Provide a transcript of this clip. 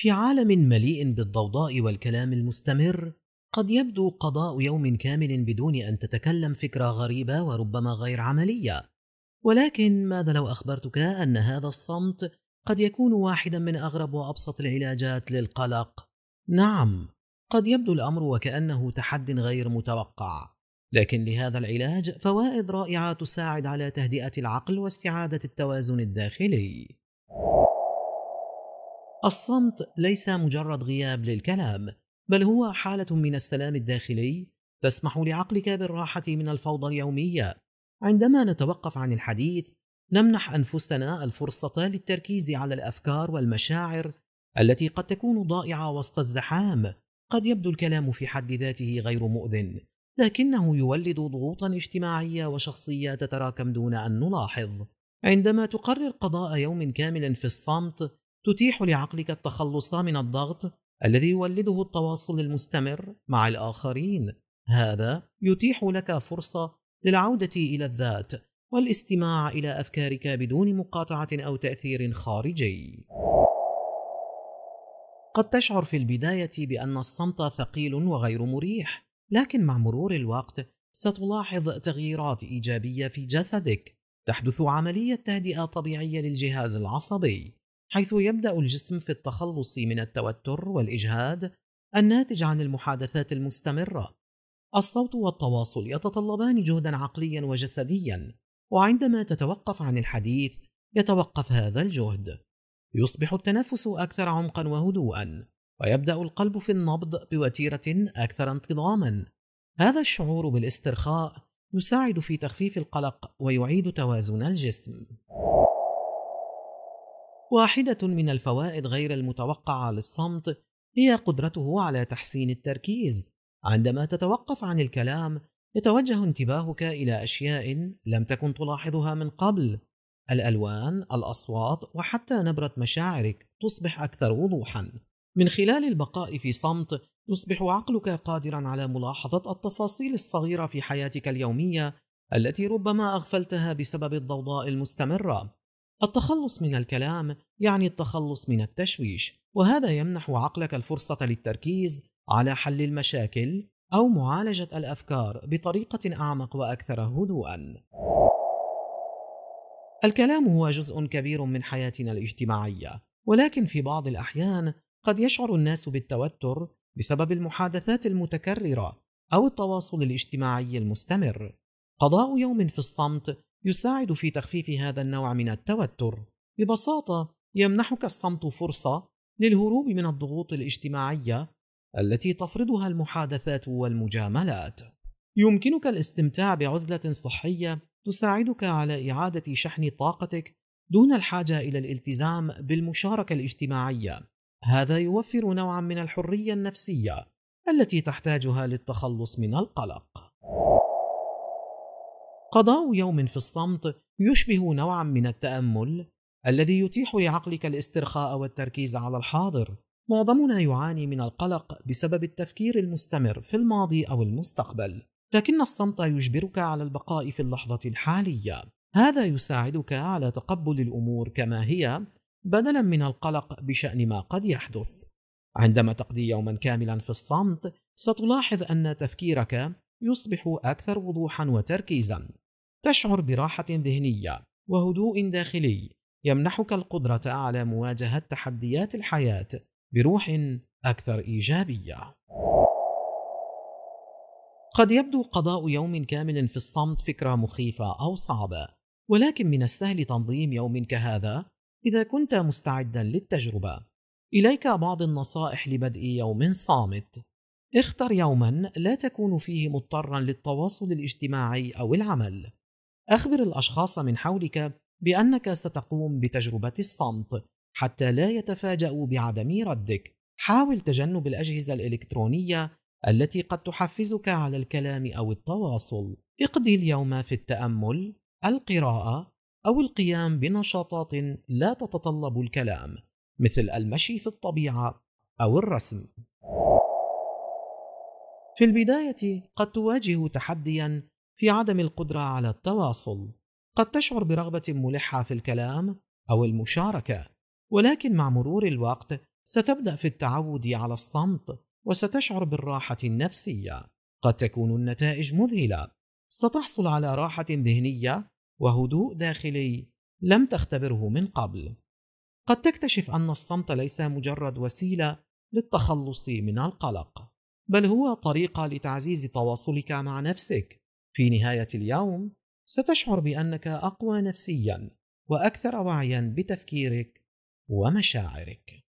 في عالم مليء بالضوضاء والكلام المستمر قد يبدو قضاء يوم كامل بدون ان تتكلم فكره غريبه وربما غير عمليه ولكن ماذا لو اخبرتك ان هذا الصمت قد يكون واحدا من اغرب وابسط العلاجات للقلق نعم قد يبدو الامر وكانه تحد غير متوقع لكن لهذا العلاج فوائد رائعه تساعد على تهدئه العقل واستعاده التوازن الداخلي الصمت ليس مجرد غياب للكلام بل هو حالة من السلام الداخلي تسمح لعقلك بالراحة من الفوضى اليومية عندما نتوقف عن الحديث نمنح أنفسنا الفرصة للتركيز على الأفكار والمشاعر التي قد تكون ضائعة وسط الزحام قد يبدو الكلام في حد ذاته غير مؤذن لكنه يولد ضغوطا اجتماعية وشخصية تتراكم دون أن نلاحظ عندما تقرر قضاء يوم كامل في الصمت تتيح لعقلك التخلص من الضغط الذي يولده التواصل المستمر مع الآخرين هذا يتيح لك فرصة للعودة إلى الذات والاستماع إلى أفكارك بدون مقاطعة أو تأثير خارجي قد تشعر في البداية بأن الصمت ثقيل وغير مريح لكن مع مرور الوقت ستلاحظ تغييرات إيجابية في جسدك تحدث عملية تهدئة طبيعية للجهاز العصبي حيث يبدأ الجسم في التخلص من التوتر والإجهاد الناتج عن المحادثات المستمرة. الصوت والتواصل يتطلبان جهدا عقليا وجسديا، وعندما تتوقف عن الحديث يتوقف هذا الجهد. يصبح التنفس أكثر عمقا وهدوءا، ويبدأ القلب في النبض بوتيرة أكثر انتظاما. هذا الشعور بالاسترخاء يساعد في تخفيف القلق ويعيد توازن الجسم. واحدة من الفوائد غير المتوقعة للصمت هي قدرته على تحسين التركيز. عندما تتوقف عن الكلام، يتوجه انتباهك إلى أشياء لم تكن تلاحظها من قبل. الألوان، الأصوات، وحتى نبرة مشاعرك تصبح أكثر وضوحًا. من خلال البقاء في صمت، يصبح عقلك قادرًا على ملاحظة التفاصيل الصغيرة في حياتك اليومية التي ربما أغفلتها بسبب الضوضاء المستمرة. التخلص من الكلام يعني التخلص من التشويش وهذا يمنح عقلك الفرصة للتركيز على حل المشاكل أو معالجة الأفكار بطريقة أعمق وأكثر هدوءًا. الكلام هو جزء كبير من حياتنا الاجتماعية، ولكن في بعض الأحيان قد يشعر الناس بالتوتر بسبب المحادثات المتكررة أو التواصل الاجتماعي المستمر. قضاء يوم في الصمت يساعد في تخفيف هذا النوع من التوتر ببساطه يمنحك الصمت فرصه للهروب من الضغوط الاجتماعيه التي تفرضها المحادثات والمجاملات يمكنك الاستمتاع بعزله صحيه تساعدك على اعاده شحن طاقتك دون الحاجه الى الالتزام بالمشاركه الاجتماعيه هذا يوفر نوعا من الحريه النفسيه التي تحتاجها للتخلص من القلق قضاء يوم في الصمت يشبه نوعا من التامل الذي يتيح لعقلك الاسترخاء والتركيز على الحاضر معظمنا يعاني من القلق بسبب التفكير المستمر في الماضي او المستقبل لكن الصمت يجبرك على البقاء في اللحظه الحاليه هذا يساعدك على تقبل الامور كما هي بدلا من القلق بشان ما قد يحدث عندما تقضي يوما كاملا في الصمت ستلاحظ ان تفكيرك يصبح أكثر وضوحا وتركيزا تشعر براحة ذهنية وهدوء داخلي يمنحك القدرة على مواجهة تحديات الحياة بروح أكثر إيجابية. قد يبدو قضاء يوم كامل في الصمت فكرة مخيفة أو صعبة، ولكن من السهل تنظيم يوم كهذا إذا كنت مستعدا للتجربة. إليك بعض النصائح لبدء يوم صامت. اختر يوما لا تكون فيه مضطرا للتواصل الاجتماعي أو العمل أخبر الأشخاص من حولك بأنك ستقوم بتجربة الصمت حتى لا يتفاجأوا بعدم ردك حاول تجنب الأجهزة الإلكترونية التي قد تحفزك على الكلام أو التواصل اقضي اليوم في التأمل القراءة أو القيام بنشاطات لا تتطلب الكلام مثل المشي في الطبيعة أو الرسم في البدايه قد تواجه تحديا في عدم القدره على التواصل قد تشعر برغبه ملحه في الكلام او المشاركه ولكن مع مرور الوقت ستبدا في التعود على الصمت وستشعر بالراحه النفسيه قد تكون النتائج مذهله ستحصل على راحه ذهنيه وهدوء داخلي لم تختبره من قبل قد تكتشف ان الصمت ليس مجرد وسيله للتخلص من القلق بل هو طريقة لتعزيز تواصلك مع نفسك. في نهاية اليوم ستشعر بأنك أقوى نفسيًا وأكثر وعيًا بتفكيرك ومشاعرك.